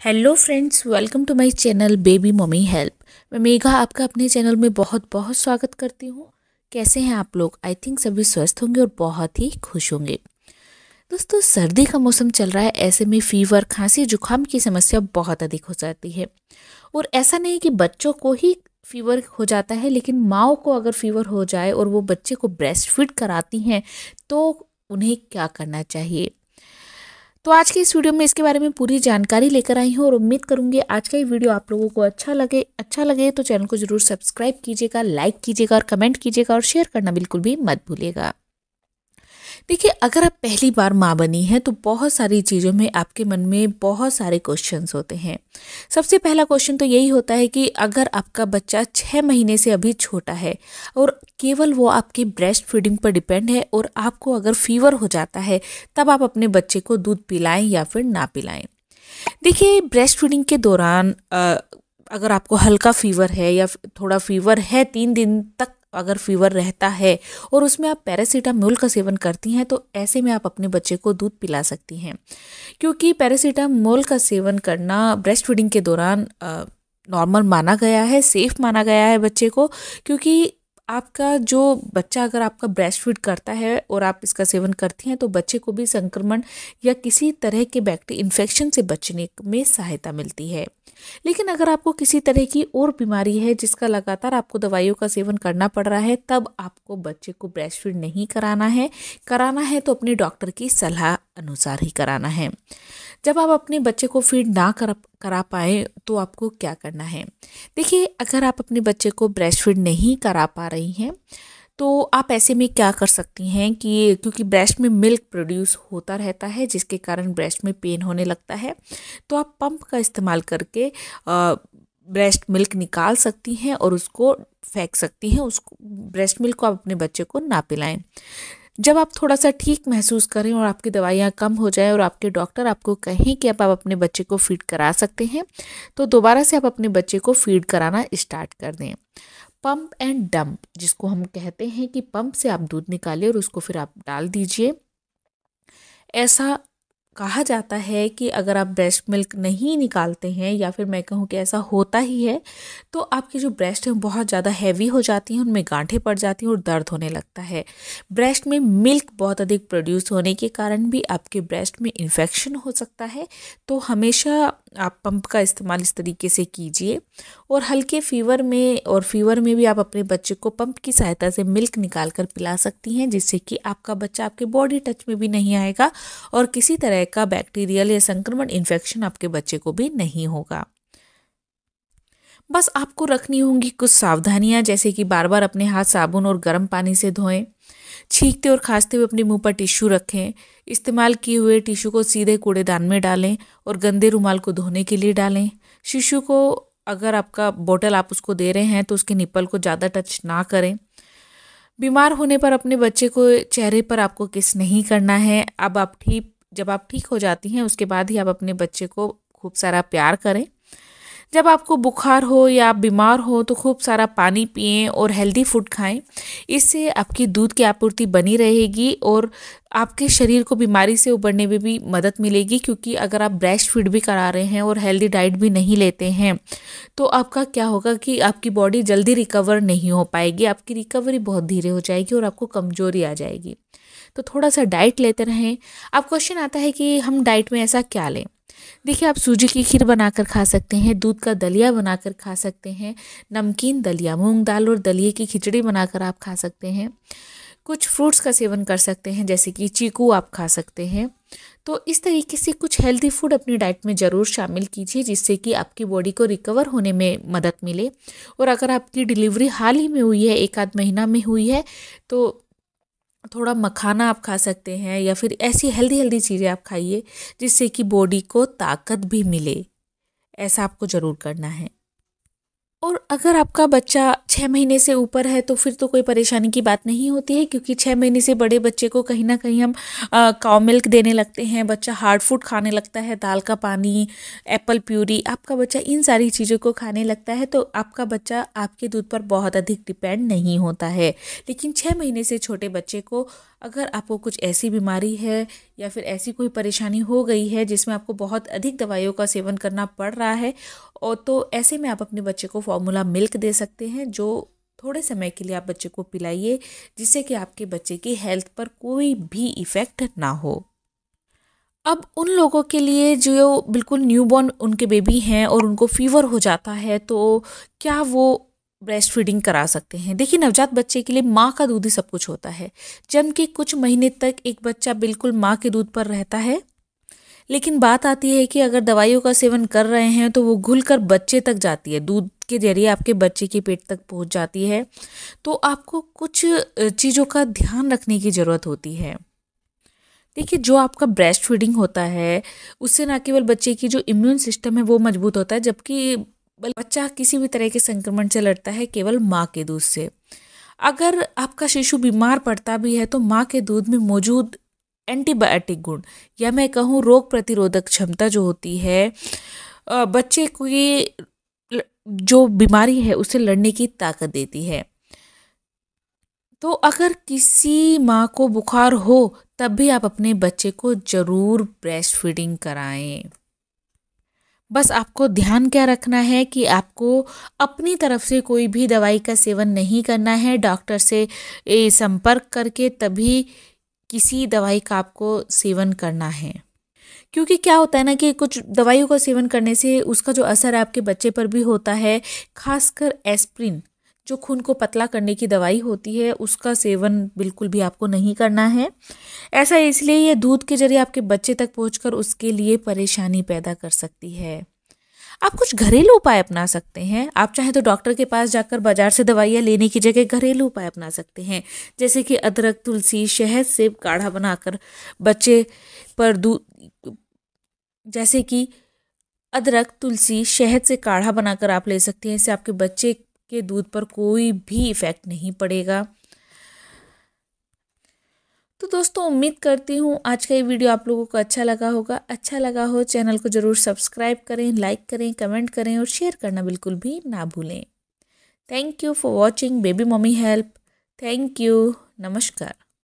hello friends welcome to my channel baby mummy help मैं मेघा आपका अपने चैनल में बहुत बहुत स्वागत करती हूँ कैसे हैं आप लोग आई थिंक सभी स्वस्थ होंगे और बहुत ही खुश होंगे दोस्तों सर्दी का मौसम चल रहा है ऐसे में फीवर खांसी जुकाम की समस्या बहुत अधिक हो जाती है और ऐसा नहीं कि बच्चों को ही फीवर हो जाता है लेकिन माओ को अगर फीवर हो जाए और वो बच्चे को ब्रेस्ट फीड कराती हैं तो उन्हें क्या करना चाहिए तो आज के इस वीडियो में इसके बारे में पूरी जानकारी लेकर आई हूँ और उम्मीद करूंगी आज का ये वीडियो आप लोगों को अच्छा लगे अच्छा लगे तो चैनल को ज़रूर सब्सक्राइब कीजिएगा लाइक कीजिएगा और कमेंट कीजिएगा और शेयर करना बिल्कुल भी मत भूलिएगा देखिए अगर आप पहली बार माँ बनी हैं तो बहुत सारी चीज़ों में आपके मन में बहुत सारे क्वेश्चंस होते हैं सबसे पहला क्वेश्चन तो यही होता है कि अगर आपका बच्चा छः महीने से अभी छोटा है और केवल वो आपकी ब्रेस्ट फीडिंग पर डिपेंड है और आपको अगर फीवर हो जाता है तब आप अपने बच्चे को दूध पिलाएं या फिर ना पिलाएं देखिए ब्रेस्ट फीडिंग के दौरान अगर आपको हल्का फीवर है या थोड़ा फीवर है तीन दिन तक अगर फीवर रहता है और उसमें आप पैरासीटामोल का सेवन करती हैं तो ऐसे में आप अपने बच्चे को दूध पिला सकती हैं क्योंकि पैरासीटामोल का सेवन करना ब्रेस्ट फीडिंग के दौरान नॉर्मल माना गया है सेफ माना गया है बच्चे को क्योंकि आपका जो बच्चा अगर आपका ब्रेस्ट फीड करता है और आप इसका सेवन करती हैं तो बच्चे को भी संक्रमण या किसी तरह के बैक्टीरिया इन्फेक्शन से बचने में सहायता मिलती है लेकिन अगर आपको किसी तरह की और बीमारी है जिसका लगातार आपको दवाइयों का सेवन करना पड़ रहा है तब आपको बच्चे को ब्रेस्ट फीड नहीं कराना है कराना है तो अपने डॉक्टर की सलाह अनुसार ही कराना है जब आप अपने बच्चे को फीड ना करा करा पाए तो आपको क्या करना है देखिए अगर आप अपने बच्चे को ब्रेस्ट फीड नहीं करा पा रही हैं तो आप ऐसे में क्या कर सकती हैं कि क्योंकि ब्रेस्ट में मिल्क प्रोड्यूस होता रहता है जिसके कारण ब्रेस्ट में पेन होने लगता है तो आप पंप का इस्तेमाल करके ब्रेस्ट मिल्क निकाल सकती हैं और उसको फेंक सकती हैं उसको ब्रेस्ट मिल्क को आप अपने बच्चे को ना पिलाएं जब आप थोड़ा सा ठीक महसूस करें और आपकी दवाइयाँ कम हो जाए और आपके डॉक्टर आपको कहें कि अब आप अपने बच्चे को फीड करा सकते हैं तो दोबारा से आप अपने बच्चे को फीड कराना स्टार्ट कर दें पम्प एंड डंप जिसको हम कहते हैं कि पंप से आप दूध निकालिए और उसको फिर आप डाल दीजिए ऐसा कहा जाता है कि अगर आप ब्रेस्ट मिल्क नहीं निकालते हैं या फिर मैं कहूँ कि ऐसा होता ही है तो आपके जो ब्रेस्ट हैं बहुत ज़्यादा हैवी हो जाती हैं उनमें गांठें पड़ जाती हैं और दर्द होने लगता है ब्रेस्ट में मिल्क बहुत अधिक प्रोड्यूस होने के कारण भी आपके ब्रेस्ट में इन्फेक्शन हो सकता है तो हमेशा आप पंप का इस्तेमाल इस तरीके से कीजिए और हल्के फीवर में और फीवर में भी आप अपने बच्चे को पंप की सहायता से मिल्क निकाल कर पिला सकती हैं जिससे कि आपका बच्चा आपके बॉडी टच में भी नहीं आएगा और किसी तरह तरह का बैक्टीरियल या संक्रमण इन्फेक्शन आपके बच्चे को भी नहीं होगा बस आपको रखनी होंगी कुछ सावधानियां जैसे कि बार बार अपने हाथ साबुन और गर्म पानी से धोएं छींकते और खांसते हुए अपने मुंह पर टिश्यू रखें इस्तेमाल किए हुए टिश्यू को सीधे कूड़ेदान में डालें और गंदे रुमाल को धोने के लिए डालें शिशु को अगर आपका बोतल आप उसको दे रहे हैं तो उसके निप्पल को ज़्यादा टच ना करें बीमार होने पर अपने बच्चे को चेहरे पर आपको किस नहीं करना है अब आप ठीक जब आप ठीक हो जाती हैं उसके बाद ही आप अपने बच्चे को खूब सारा प्यार करें जब आपको बुखार हो या आप बीमार हो तो खूब सारा पानी पिए और हेल्दी फूड खाएं इससे आपकी दूध की आपूर्ति बनी रहेगी और आपके शरीर को बीमारी से उबरने में भी मदद मिलेगी क्योंकि अगर आप ब्रेस्ट फीड भी करा रहे हैं और हेल्दी डाइट भी नहीं लेते हैं तो आपका क्या होगा कि आपकी बॉडी जल्दी रिकवर नहीं हो पाएगी आपकी रिकवरी बहुत धीरे हो जाएगी और आपको कमज़ोरी आ जाएगी तो थोड़ा सा डाइट लेते रहें अब क्वेश्चन आता है कि हम डाइट में ऐसा क्या लें देखिए आप सूजी की खीर बनाकर खा सकते हैं दूध का दलिया बनाकर खा सकते हैं नमकीन दलिया मूंग दाल और दलिए की खिचड़ी बनाकर आप खा सकते हैं कुछ फ्रूट्स का सेवन कर सकते हैं जैसे कि चीकू आप खा सकते हैं तो इस तरीके से कुछ हेल्दी फूड अपनी डाइट में ज़रूर शामिल कीजिए जिससे कि आपकी बॉडी को रिकवर होने में मदद मिले और अगर आपकी डिलीवरी हाल ही में हुई है एक आध महीना में हुई है तो थोड़ा मखाना आप खा सकते हैं या फिर ऐसी हेल्दी हेल्दी चीज़ें आप खाइए जिससे कि बॉडी को ताकत भी मिले ऐसा आपको ज़रूर करना है और अगर आपका बच्चा छः महीने से ऊपर है तो फिर तो कोई परेशानी की बात नहीं होती है क्योंकि छः महीने से बड़े बच्चे को कहीं ना कहीं हम काव मिल्क देने लगते हैं बच्चा हार्ड फूड खाने लगता है दाल का पानी एप्पल प्यूरी आपका बच्चा इन सारी चीज़ों को खाने लगता है तो आपका बच्चा आपके दूध पर बहुत अधिक डिपेंड नहीं होता है लेकिन छः महीने से छोटे बच्चे को अगर आपको कुछ ऐसी बीमारी है या फिर ऐसी कोई परेशानी हो गई है जिसमें आपको बहुत अधिक दवाइयों का सेवन करना पड़ रहा है और तो ऐसे में आप अपने बच्चे को फॉर्मूला मिल्क दे सकते हैं जो थोड़े समय के लिए आप बच्चे को पिलाइए जिससे कि आपके बच्चे की हेल्थ पर कोई भी इफ़ेक्ट ना हो अब उन लोगों के लिए जो बिल्कुल न्यूबॉर्न उनके बेबी हैं और उनको फीवर हो जाता है तो क्या वो ब्रेस्ट फीडिंग करा सकते हैं देखिए नवजात बच्चे के लिए माँ का दूध ही सब कुछ होता है जन्म के कुछ महीने तक एक बच्चा बिल्कुल माँ के दूध पर रहता है लेकिन बात आती है कि अगर दवाइयों का सेवन कर रहे हैं तो वो घुल कर बच्चे तक जाती है दूध के जरिए आपके बच्चे के पेट तक पहुंच जाती है तो आपको कुछ चीज़ों का ध्यान रखने की ज़रूरत होती है देखिए जो आपका ब्रेस्ट फीडिंग होता है उससे ना केवल बच्चे की जो इम्यून सिस्टम है वो मजबूत होता है जबकि बच्चा किसी भी तरह के संक्रमण से लड़ता है केवल माँ के दूध से अगर आपका शिशु बीमार पड़ता भी है तो माँ के दूध में मौजूद एंटीबायोटिक गुण या मैं कहूँ रोग प्रतिरोधक क्षमता जो होती है बच्चे की जो बीमारी है उसे लड़ने की ताकत देती है तो अगर किसी माँ को बुखार हो तब भी आप अपने बच्चे को ज़रूर ब्रेस्ट फीडिंग कराएं बस आपको ध्यान क्या रखना है कि आपको अपनी तरफ से कोई भी दवाई का सेवन नहीं करना है डॉक्टर से संपर्क करके तभी किसी दवाई का आपको सेवन करना है क्योंकि क्या होता है ना कि कुछ दवाइयों का सेवन करने से उसका जो असर आपके बच्चे पर भी होता है खासकर एस्प्रिन जो खून को पतला करने की दवाई होती है उसका सेवन बिल्कुल भी आपको नहीं करना है ऐसा इसलिए यह दूध के जरिए आपके बच्चे तक पहुँच उसके लिए परेशानी पैदा कर सकती है आप कुछ घरेलू उपाय अपना सकते हैं आप चाहे तो डॉक्टर के पास जाकर बाजार से दवाइयाँ लेने की जगह घरेलू उपाय अपना सकते हैं जैसे कि अदरक तुलसी शहद से काढ़ा बनाकर बच्चे पर दूध जैसे कि अदरक तुलसी शहद से काढ़ा बनाकर आप ले सकते हैं इससे आपके बच्चे के दूध पर कोई भी इफ़ेक्ट नहीं पड़ेगा तो दोस्तों उम्मीद करती हूँ आज का ये वीडियो आप लोगों को अच्छा लगा होगा अच्छा लगा हो चैनल को ज़रूर सब्सक्राइब करें लाइक करें कमेंट करें और शेयर करना बिल्कुल भी ना भूलें thank you for watching baby mummy help thank you नमस्कार